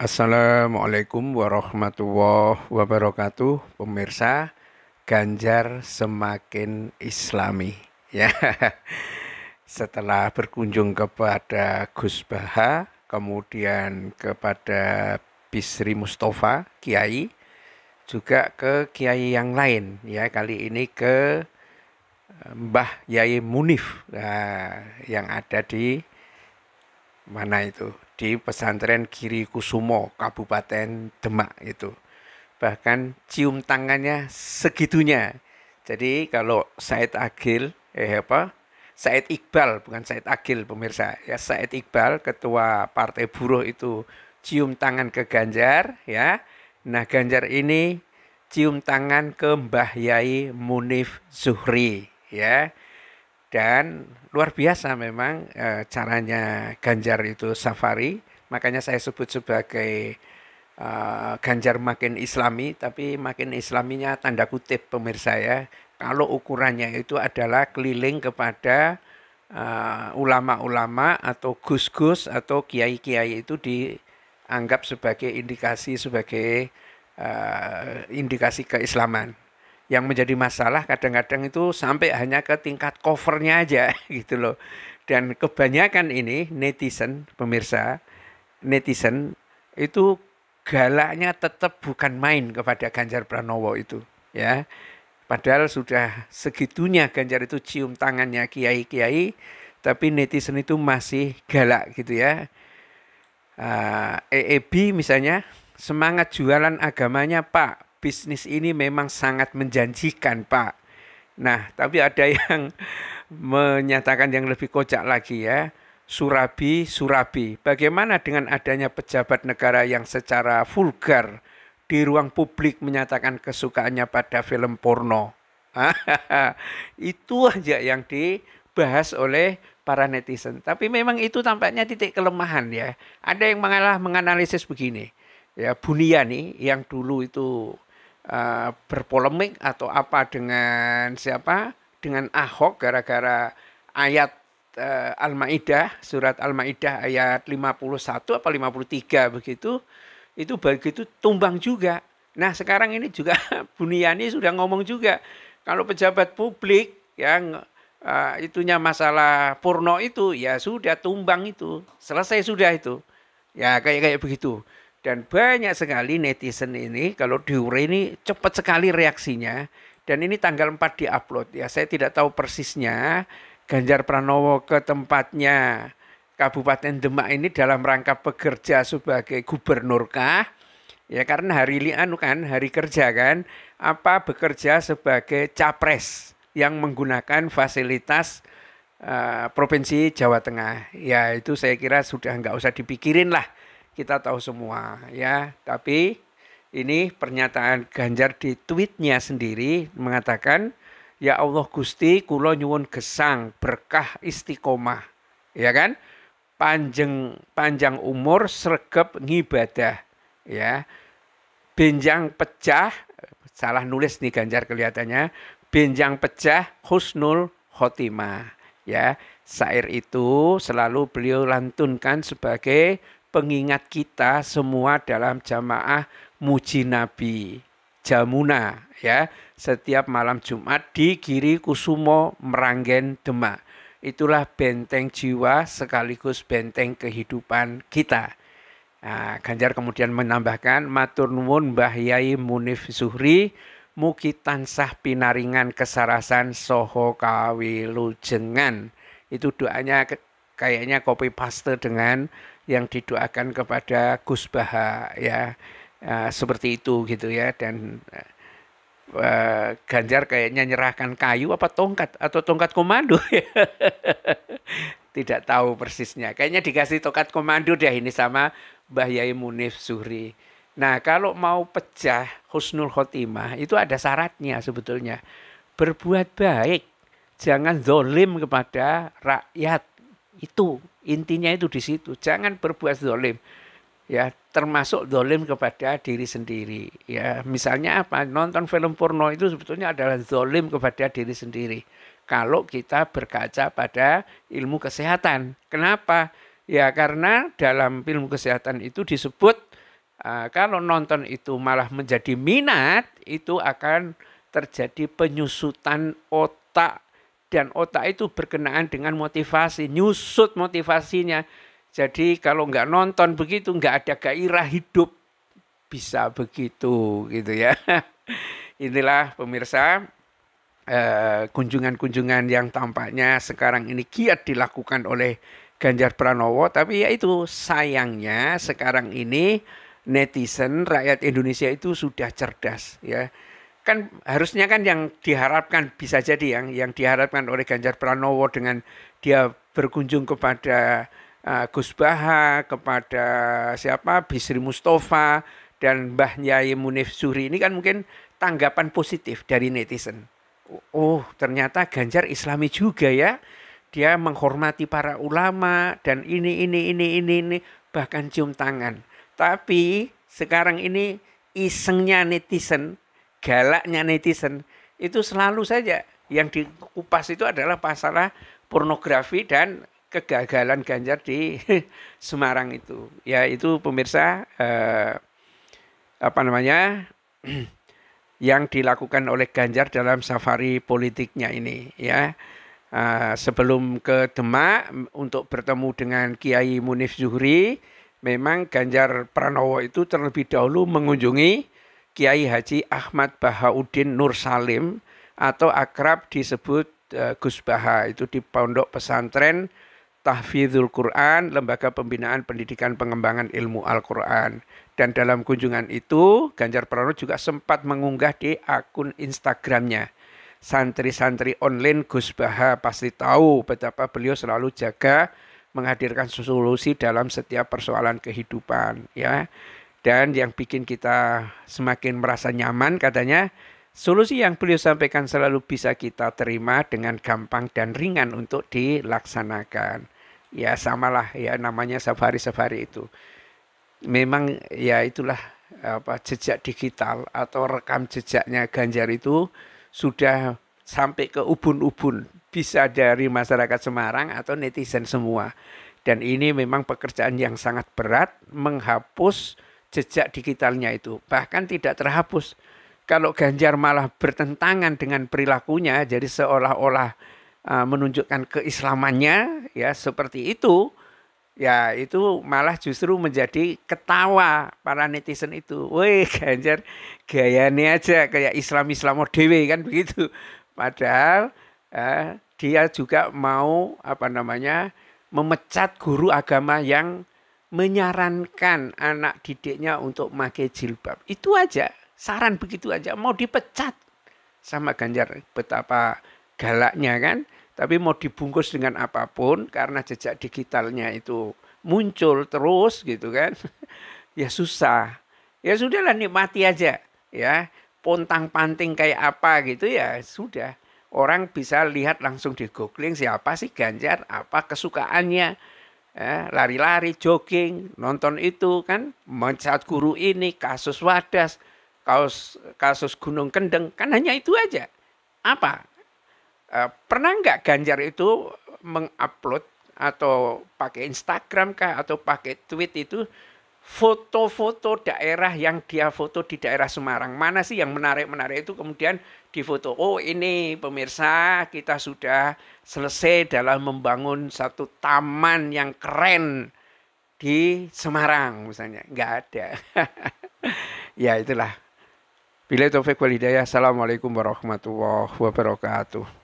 Assalamualaikum warahmatullahi wabarakatuh Pemirsa Ganjar semakin islami ya Setelah berkunjung kepada Gus Baha Kemudian kepada Bisri Mustafa Kiai Juga ke Kiai yang lain ya Kali ini ke eh, Mbah Yai Munif nah, Yang ada di mana itu di pesantren Kiri Kusumo, Kabupaten Demak itu. Bahkan cium tangannya segitunya. Jadi kalau Said Agil, eh apa, Said Iqbal, bukan Said Agil pemirsa, ya Said Iqbal, ketua Partai Buruh itu cium tangan ke Ganjar, ya. Nah Ganjar ini cium tangan ke Mbah Yai Munif Zuhri, ya dan luar biasa memang e, caranya Ganjar itu safari makanya saya sebut sebagai e, Ganjar makin islami tapi makin islaminya tanda kutip pemirsa ya kalau ukurannya itu adalah keliling kepada eh, ulama-ulama uh, atau gus-gus atau kiai-kiai itu dianggap sebagai indikasi sebagai uh, indikasi keislaman yang menjadi masalah kadang-kadang itu sampai hanya ke tingkat covernya aja gitu loh. Dan kebanyakan ini netizen, pemirsa, netizen itu galaknya tetap bukan main kepada Ganjar Pranowo itu ya. Padahal sudah segitunya Ganjar itu cium tangannya kiai-kiai, tapi netizen itu masih galak gitu ya. Uh, ah, EEB misalnya semangat jualan agamanya Pak bisnis ini memang sangat menjanjikan Pak. Nah, tapi ada yang menyatakan yang lebih kocak lagi ya. Surabi, Surabi. Bagaimana dengan adanya pejabat negara yang secara vulgar di ruang publik menyatakan kesukaannya pada film porno? itu aja yang dibahas oleh para netizen. Tapi memang itu tampaknya titik kelemahan ya. Ada yang mengalah menganalisis begini. Ya, Buniani yang dulu itu uh, berpolemik atau apa dengan siapa dengan Ahok gara-gara ayat uh, Al-Maidah surat Al-Maidah ayat 51 apa 53 begitu itu begitu tumbang juga. Nah, sekarang ini juga Buniani sudah ngomong juga kalau pejabat publik yang uh, eh, itunya masalah porno itu ya sudah tumbang itu, selesai sudah itu. Ya kayak kayak begitu. Dan banyak sekali netizen ini kalau diure ini cepat sekali reaksinya. Dan ini tanggal 4 diupload ya. Saya tidak tahu persisnya Ganjar Pranowo ke tempatnya Kabupaten Demak ini dalam rangka bekerja sebagai gubernur kah? Ya karena hari lian kan, hari kerja kan, apa bekerja sebagai capres yang menggunakan fasilitas uh, provinsi Jawa Tengah. Ya itu saya kira sudah nggak usah dipikirin lah kita tahu semua ya. Tapi ini pernyataan Ganjar di tweetnya sendiri mengatakan, Ya Allah Gusti, kulo nyuwun gesang berkah istiqomah. Ya kan? Panjang panjang umur sergap ngibadah. Ya. Benjang pecah, salah nulis nih Ganjar kelihatannya. Benjang pecah husnul khotimah. Ya, sair itu selalu beliau lantunkan sebagai pengingat kita semua dalam jamaah muji Nabi Jamuna ya setiap malam Jumat di Giri Kusumo Meranggen Demak. Itulah benteng jiwa sekaligus benteng kehidupan kita. Nah, Ganjar kemudian menambahkan matur nuwun Mbah Yai Munif Zuhri mugi tansah pinaringan kesarasan soho kawilujengan. Itu doanya kayaknya copy paste dengan yang didoakan kepada Gus Baha ya uh, seperti itu gitu ya dan uh, Ganjar kayaknya nyerahkan kayu apa tongkat atau tongkat komando ya. tidak tahu persisnya kayaknya dikasih tongkat komando deh ini sama Mbah Yai Munif Zuhri nah kalau mau pecah Husnul Khotimah itu ada syaratnya sebetulnya berbuat baik jangan zolim kepada rakyat itu Intinya itu di situ. Jangan berbuat dolim. Ya, termasuk dolim kepada diri sendiri. Ya, misalnya apa? Nonton film porno itu sebetulnya adalah dolim kepada diri sendiri. Kalau kita berkaca pada ilmu kesehatan. Kenapa? Ya, karena dalam ilmu kesehatan itu disebut uh, kalau nonton itu malah menjadi minat, itu akan terjadi penyusutan otak dan otak itu berkenaan dengan motivasi, nyusut motivasinya. Jadi kalau nggak nonton begitu, nggak ada gairah hidup. Bisa begitu gitu ya. Inilah pemirsa eh, kunjungan-kunjungan yang tampaknya sekarang ini kiat dilakukan oleh Ganjar Pranowo. Tapi ya itu sayangnya sekarang ini netizen rakyat Indonesia itu sudah cerdas ya kan harusnya kan yang diharapkan bisa jadi yang yang diharapkan oleh Ganjar Pranowo dengan dia berkunjung kepada uh, Gus Baha, kepada siapa Bisri Mustafa dan Mbah Nyai Munif Suri ini kan mungkin tanggapan positif dari netizen. Oh, ternyata Ganjar Islami juga ya. Dia menghormati para ulama dan ini ini ini ini ini bahkan cium tangan. Tapi sekarang ini isengnya netizen galaknya netizen itu selalu saja yang dikupas itu adalah masalah pornografi dan kegagalan Ganjar di Semarang itu. Ya itu pemirsa eh, apa namanya yang dilakukan oleh Ganjar dalam safari politiknya ini ya. Eh, sebelum ke Demak untuk bertemu dengan Kiai Munif Zuhri, memang Ganjar Pranowo itu terlebih dahulu mengunjungi Kiai Haji Ahmad Bahauddin Nur Salim atau akrab disebut e, Gus Baha itu di Pondok Pesantren Tahfidzul Quran, Lembaga Pembinaan Pendidikan Pengembangan Ilmu Al-Quran. Dan dalam kunjungan itu, Ganjar Pranowo juga sempat mengunggah di akun Instagramnya. Santri-santri online Gus Baha pasti tahu betapa beliau selalu jaga menghadirkan solusi dalam setiap persoalan kehidupan. Ya, dan yang bikin kita semakin merasa nyaman katanya, solusi yang beliau sampaikan selalu bisa kita terima dengan gampang dan ringan untuk dilaksanakan. Ya samalah ya namanya safari-safari itu. Memang ya itulah apa jejak digital atau rekam jejaknya Ganjar itu sudah sampai ke ubun-ubun bisa dari masyarakat Semarang atau netizen semua. Dan ini memang pekerjaan yang sangat berat menghapus jejak digitalnya itu, bahkan tidak terhapus. Kalau Ganjar malah bertentangan dengan perilakunya, jadi seolah-olah e, menunjukkan keislamannya, ya seperti itu, ya itu malah justru menjadi ketawa para netizen itu. Woi Ganjar gayanya aja kayak islam Islam dewe kan begitu. Padahal eh, dia juga mau apa namanya memecat guru agama yang menyarankan anak didiknya untuk pakai jilbab. Itu aja, saran begitu aja. Mau dipecat sama Ganjar betapa galaknya kan. Tapi mau dibungkus dengan apapun karena jejak digitalnya itu muncul terus gitu kan. Ya susah. Ya sudahlah nikmati aja ya. Pontang-panting kayak apa gitu ya sudah. Orang bisa lihat langsung di googling siapa sih Ganjar, apa kesukaannya Eh, lari-lari, jogging, nonton itu kan, mencat guru ini, kasus wadas, kasus, kasus gunung kendeng, kan hanya itu aja. Apa? Eh, pernah nggak Ganjar itu mengupload atau pakai Instagram kah atau pakai tweet itu foto-foto daerah yang dia foto di daerah Semarang. Mana sih yang menarik-menarik itu kemudian di foto Oh ini pemirsa kita sudah selesai dalam membangun satu taman yang keren di Semarang misalnya. Enggak ada. ya itulah. Bila Taufik wal Assalamualaikum warahmatullahi wabarakatuh.